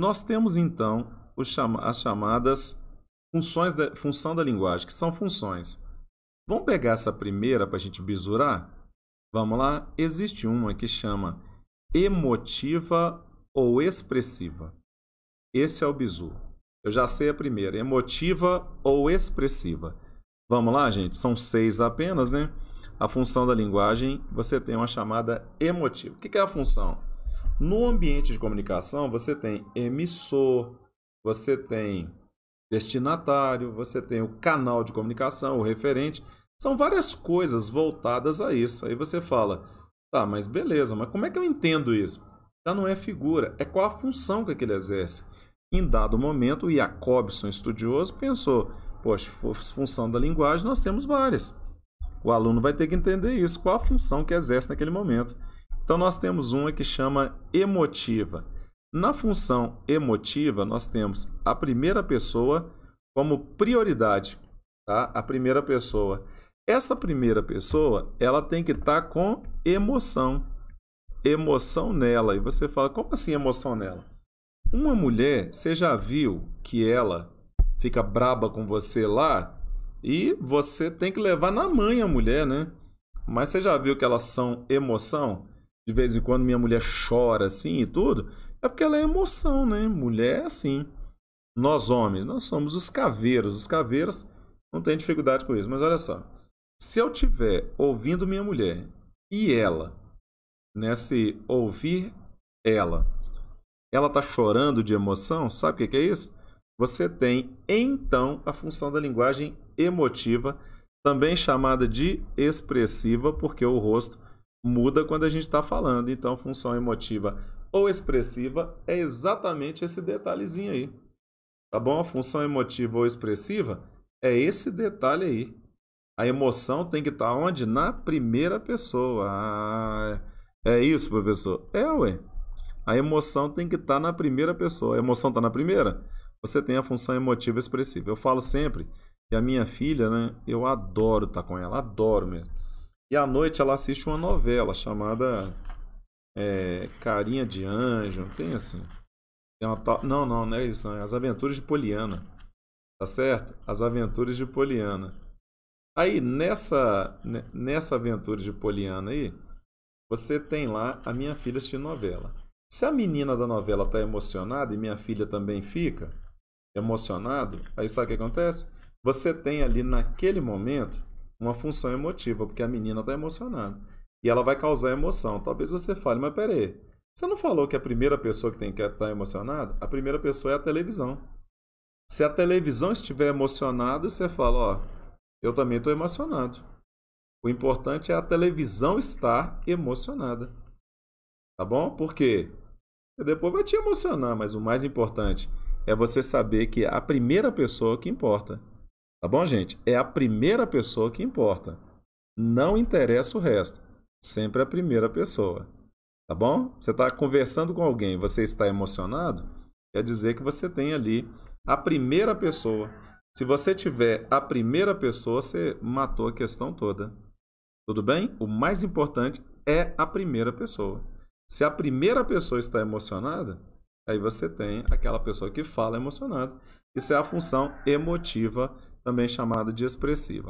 Nós temos então as chamadas funções da, função da linguagem, que são funções. Vamos pegar essa primeira para a gente bisurar? Vamos lá? Existe uma que chama emotiva ou expressiva. Esse é o bizu. Eu já sei a primeira, emotiva ou expressiva. Vamos lá, gente? São seis apenas, né? A função da linguagem, você tem uma chamada emotiva. O que é a função? No ambiente de comunicação, você tem emissor, você tem destinatário, você tem o canal de comunicação, o referente. São várias coisas voltadas a isso. Aí você fala, tá, mas beleza, mas como é que eu entendo isso? Já não é figura, é qual a função que aquele exerce. Em dado momento, o Jacobson, estudioso, pensou, poxa, função da linguagem nós temos várias. O aluno vai ter que entender isso, qual a função que exerce naquele momento. Então nós temos uma que chama emotiva. Na função emotiva, nós temos a primeira pessoa como prioridade, tá? A primeira pessoa. Essa primeira pessoa, ela tem que estar tá com emoção. Emoção nela. E você fala, como assim emoção nela? Uma mulher, você já viu que ela fica braba com você lá e você tem que levar na mãe a mulher, né? Mas você já viu que elas são emoção? de vez em quando minha mulher chora assim e tudo, é porque ela é emoção, né? Mulher é assim. Nós homens, nós somos os caveiros. Os caveiros não têm dificuldade com isso. Mas olha só, se eu tiver ouvindo minha mulher e ela, nesse né, ouvir ela, ela tá chorando de emoção, sabe o que é isso? Você tem então a função da linguagem emotiva, também chamada de expressiva, porque o rosto muda quando a gente está falando. Então, função emotiva ou expressiva é exatamente esse detalhezinho aí. Tá bom? A função emotiva ou expressiva é esse detalhe aí. A emoção tem que estar tá onde? Na primeira pessoa. Ah, é isso, professor? É, ué. A emoção tem que estar tá na primeira pessoa. A emoção está na primeira? Você tem a função emotiva expressiva. Eu falo sempre que a minha filha, né? Eu adoro estar tá com ela, adoro mesmo. E à noite ela assiste uma novela chamada é, Carinha de Anjo, tem assim. Tem Não, não, não é isso. É As Aventuras de Poliana. Tá certo? As Aventuras de Poliana. Aí nessa, nessa aventura de Poliana aí, você tem lá a minha filha assistindo novela. Se a menina da novela está emocionada e minha filha também fica emocionado, aí sabe o que acontece? Você tem ali naquele momento uma função emotiva, porque a menina está emocionada. E ela vai causar emoção. Talvez você fale, mas peraí, você não falou que a primeira pessoa que tem que estar tá emocionada? A primeira pessoa é a televisão. Se a televisão estiver emocionada, você fala, ó, eu também estou emocionado. O importante é a televisão estar emocionada. Tá bom? Por quê? Porque depois vai te emocionar, mas o mais importante é você saber que é a primeira pessoa que importa Tá bom, gente? É a primeira pessoa que importa. Não interessa o resto. Sempre a primeira pessoa. Tá bom? Você está conversando com alguém, você está emocionado? Quer dizer que você tem ali a primeira pessoa. Se você tiver a primeira pessoa, você matou a questão toda. Tudo bem? O mais importante é a primeira pessoa. Se a primeira pessoa está emocionada, aí você tem aquela pessoa que fala emocionada. Isso é a função emotiva também chamada de expressiva.